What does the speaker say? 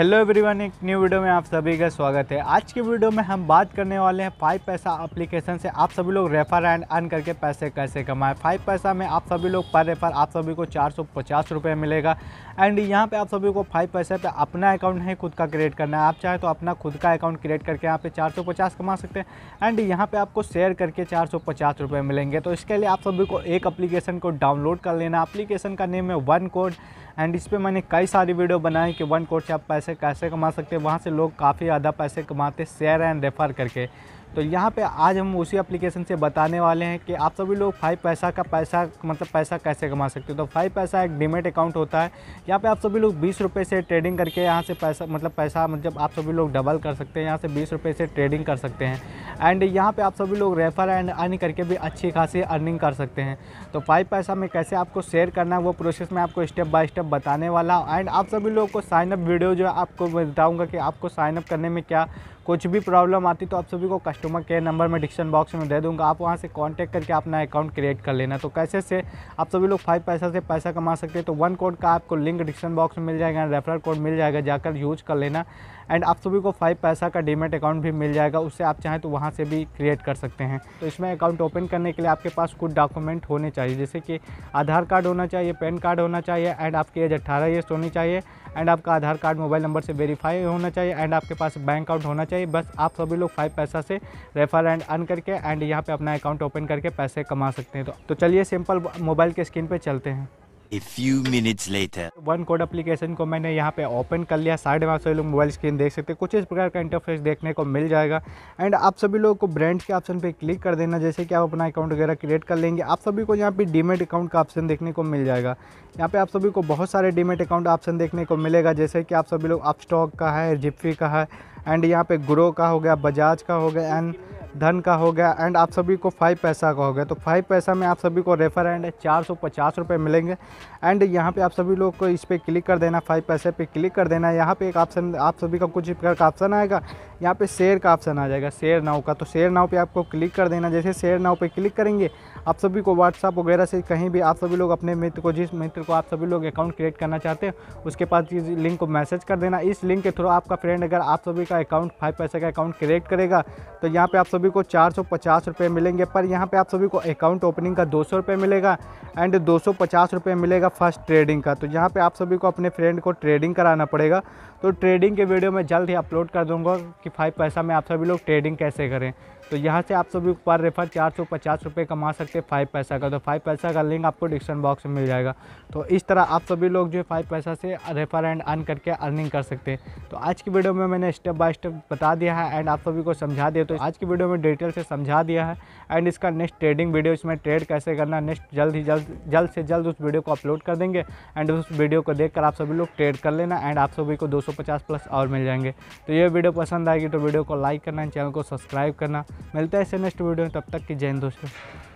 Hello everyone एक new video में आप सभी का स्वागत है आज की वीडियो में हम बात करने वाले हैं फाइव पैसा एप्लीकेशन से आप सभी लोग रेफर एंड अर्न करके पैसे कैसे कमाएं फाइव पैसा में आप सभी लोग पर रेफर आप सभी को चार सौ पचास मिलेगा एंड यहाँ पे आप सभी को फाइव पैसे पे अपना अकाउंट नहीं खुद का क्रिएट करना है आप चाहे तो अपना खुद का अकाउंट क्रिएट करके यहाँ पे पचास कमा सकते हैं एंड यहाँ पे आपको शेयर करके चार सौ पचास रुपये मिलेंगे तो इसके लिए आप सभी को एक अप्लीकेशन को डाउनलोड कर लेना अप्लीकेशन का नेम है वन कोड एंड इस पर मैंने कई सारी वीडियो बनाई कि वन कोड से आप पैसे कैसे कमा सकते हैं वहाँ से लोग काफ़ी ज़्यादा पैसे कमाते शेयर एंड रेफर करके तो यहाँ पे आज हम उसी एप्लीकेशन से बताने वाले हैं कि आप सभी लोग फाइव पैसा का पैसा मतलब पैसा कैसे कमा सकते हो तो फाइव पैसा एक डिमेट अकाउंट होता है यहाँ पे आप सभी लोग बीस रुपये से ट्रेडिंग करके यहाँ से पैसा मतलब पैसा मतलब आप सभी लोग डबल कर सकते हैं यहाँ से बीस रुपये से ट्रेडिंग कर सकते हैं एंड यहाँ पर आप सभी लोग रेफर एंड अर्न करके भी अच्छी खासी अर्निंग कर सकते हैं तो फाइव पैसा में कैसे आपको शेयर करना है वो प्रोसेस में आपको स्टेप बाय स्टेप बताने वाला एंड आप सभी लोगों को साइनअप वीडियो जो है आपको बताऊँगा कि आपको साइनअप करने में क्या कुछ भी प्रॉब्लम आती तो आप सभी को कस्टमर केयर नंबर में डिस्क्रिप्शन बॉक्स में दे दूंगा आप वहाँ से कॉन्टैक्ट करके अपना अकाउंट क्रिएट कर लेना तो कैसे से आप सभी लोग फाइव पैसा से पैसा कमा सकते हैं तो वन कोड का आपको लिंक डिस्क्रिप्शन बॉक्स में मिल जाएगा रेफरल कोड मिल जाएगा जाकर यूज कर लेना एंड आप सभी को फाइव पैसा का डीमेट अकाउंट भी मिल जाएगा उससे आप चाहें तो वहाँ से भी क्रिएट कर सकते हैं तो इसमें अकाउंट ओपन करने के लिए आपके पास कुछ डॉक्यूमेंट होने चाहिए जैसे कि आधार कार्ड होना चाहिए पैन कार्ड होना चाहिए एंड आपकी एज अट्ठारह ईयर्स होनी चाहिए एंड आपका आधार कार्ड मोबाइल नंबर से वेरीफाई होना चाहिए एंड आपके पास बैंक अकाउंट होना चाहिए बस आप सभी लोग फाइव पैसा से रेफर एंड अन करके एंड यहाँ पर अपना अकाउंट ओपन करके पैसे कमा सकते हैं तो, तो चलिए सिंपल मोबाइल के स्क्रीन पर चलते हैं A few minutes later. One code application को मैंने यहाँ पे ओपन कर लिया साइड में आप सभी लोग मोबाइल स्क्रीन देख सकते हैं कुछ इस प्रकार का इंटरफेस देखने को मिल जाएगा एंड आप सभी लोगों को ब्रांड के ऑप्शन पे क्लिक कर देना जैसे कि आप अपना अकाउंट वगैरह क्रिएट कर लेंगे आप सभी को यहाँ पे डीमेट अकाउंट का ऑप्शन देखने को मिल जाएगा यहाँ पे आप सभी को बहुत सारे डीमेट अकाउंट ऑप्शन देखने को मिलेगा जैसे कि आप सभी लोग अपस्टॉक का है जिप्फी का है एंड यहाँ पे ग्रो का हो गया बजाज का हो गया एंड धन का हो गया एंड आप सभी को फाइव पैसा का हो गया तो फाइव पैसा में आप सभी को रेफर एंड चार सौ पचास रुपये मिलेंगे एंड यहाँ पे आप सभी लोग को इस पर क्लिक कर देना फाइव पैसे पे क्लिक कर देना यहाँ पे एक ऑप्शन आप सभी का कुछ प्रकार का ऑप्शन आएगा यहाँ पे शेयर का ऑप्शन आ जाएगा शेयर नाव का तो शेयर नाव पे आपको क्लिक कर देना जैसे शेयर नाव पे क्लिक करेंगे आप सभी को व्हाट्सअप वगैरह से कहीं भी आप सभी लोग अपने मित्र को जिस मित्र को आप सभी लोग अकाउंट क्रिएट करना चाहते हैं उसके पास इस लिंक को मैसेज कर देना इस लिंक के थ्रू आपका फ्रेंड अगर आप सभी का अकाउंट फाइव पैसे का अकाउंट क्रिएट करेगा तो यहाँ पर आप सभी सभी को चार सौ पचास रुपये मिलेंगे पर यहाँ पे आप सभी को अकाउंट ओपनिंग का दो सौ रुपये मिलेगा एंड दो सौ पचास रुपये मिलेगा फर्स्ट ट्रेडिंग का तो यहाँ पे आप सभी को अपने फ्रेंड को ट्रेडिंग कराना पड़ेगा तो ट्रेडिंग के वीडियो मैं जल्द ही अपलोड कर दूँगा कि फाइव पैसा में आप सभी लोग ट्रेडिंग कैसे करें तो यहाँ से आप सभी पर रेफर चार सौ पचास रुपये कमा सकते हैं फाइव पैसा का तो फाइव पैसा का लिंक आपको डिस्क्रिप्शन बॉक्स में मिल जाएगा तो इस तरह आप सभी लोग जो है फाइव पैसा से रेफर एंड अर्न करके अर्निंग कर सकते हैं तो आज की वीडियो में मैंने स्टेप बाय स्टेप बता दिया है एंड आप सभी को समझा दिया तो आज की वीडियो में डिटेल से समझा दिया है एंड इसका नेक्स्ट ट्रेडिंग वीडियो इसमें ट्रेड कैसे करना नेक्स्ट जल्द ही जल्द जल्द से जल्द उस वीडियो को अपलोड कर देंगे एंड उस वीडियो को देख आप सभी लोग ट्रेड कर लेना एंड आप सभी को दो प्लस और मिल जाएंगे तो ये वीडियो पसंद आएगी तो वीडियो को लाइक करना चैनल को सब्सक्राइब करना मिलते है ऐसे नेक्स्ट वीडियो में तब तक की जैन दोस्तों